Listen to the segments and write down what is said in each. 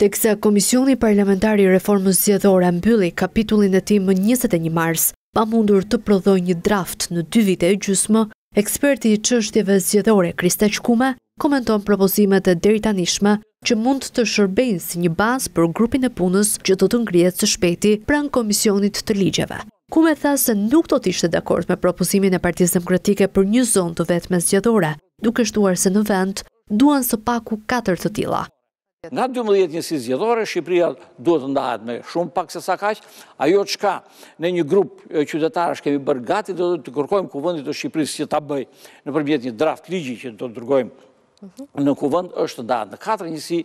teksa Komisioni Parlamentari Reformës Zjedhore mbylli kapitullin e ti më 21 mars, pa mundur të prodhoj një draft në dy vite e gjysmë, eksperti i qështjeve zjedhore Krista Qkume komenton propozimet e deritanishme që mund të shërbejnë si një bazë për grupin e punës që do të ngrijet së shpeti pran Komisionit të Ligjeve. Kume tha se nuk do t'ishtë dhe akord me propozimin e partiz demokratike për një zonë të vetë me Zjedhore, duke shtuar se në vend duan së paku 4 të tila. Nga 12 njësi zjedhore, Shqipëria duhet të ndahat me shumë pak se sa ajo të shka në një grupë qytetarës kemi bërë gati, do të kërkojmë kuvëndit të Shqipërisë që ta bëjë në përbjet një draft ligji që do të drgojmë mhm. në kuvënd është ndahat në 4 njësi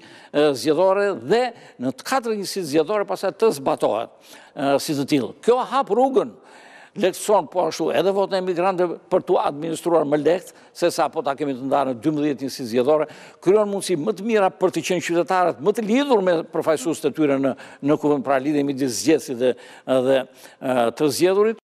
zjedhore dhe në 4 njësi zjedhore pasaj të zbatohet si të tilë. Kjo hapë rrugën lekson po ashtu edhe votën e emigrantëve për të administruar më lehtë, se sa po ta kemi të ndarë në 12 njësi zjedhore, kryon mundësi më të mira për të qenë qytetarët, më të lidhur me përfajsus të tyre në kuvën pra lidhe i midi zjedhësi dhe të zjedhurit.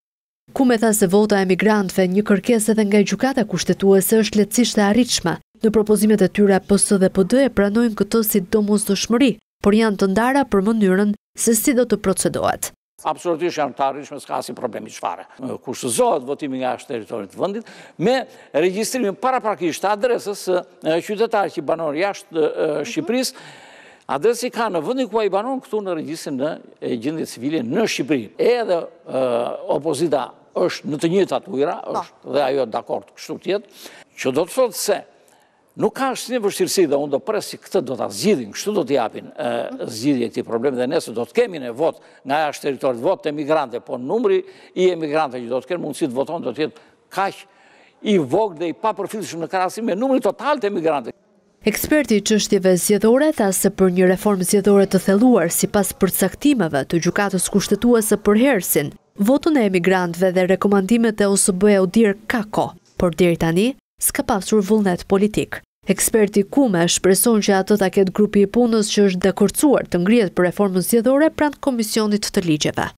Ku me tha se vota e emigrantëve një kërkes edhe nga i gjukata kushtetuese është letësisht e arriqma, në propozimet e tyre pësë dhe pëdë e pranojnë këto si domus të shmëri, por janë të ndara për mënyrën se si do të procedohet. Absolutisht janë të arrishme, s'ka si problemi qëfare. Kushtëzohet votimi nga është të vëndit, me registrimin para prakisht adresës qytetarë që banon jashtë mhm. Shqipëris, adresi ka në vëndin ku a i banon këtu në registrin në gjendit civili në Shqipëri. Edhe opozita është në të njëtë atë ujra, po. është dhe ajo dakord kështu tjetë, që do të thotë se nuk ka është një vështirësi dhe unë do presi këtë do të zgjidhin, kështu do të japin mhm. zgjidhje këti probleme dhe nesë do të kemi në vot nga ashtë teritorit, vot të emigrante, po numri i emigrante që do të kemë mundësit voton do të jetë kash i vogë dhe i pa në karasim me numri total të emigrante. Eksperti i qështjeve zjedhore tha se për një reform zjedhore të theluar si pas përcaktimeve të gjukatës kushtetuese për hersin, votën e emigrantve dhe rekomandimet e osë bëja u dirë kako, por diri tani s'ka pasur vullnet politik. Eksperti kume shpreson që atë të ketë grupi i punës që është dekorcuar të ngrijet për reformën zjedhore pranë Komisionit të Ligjeve.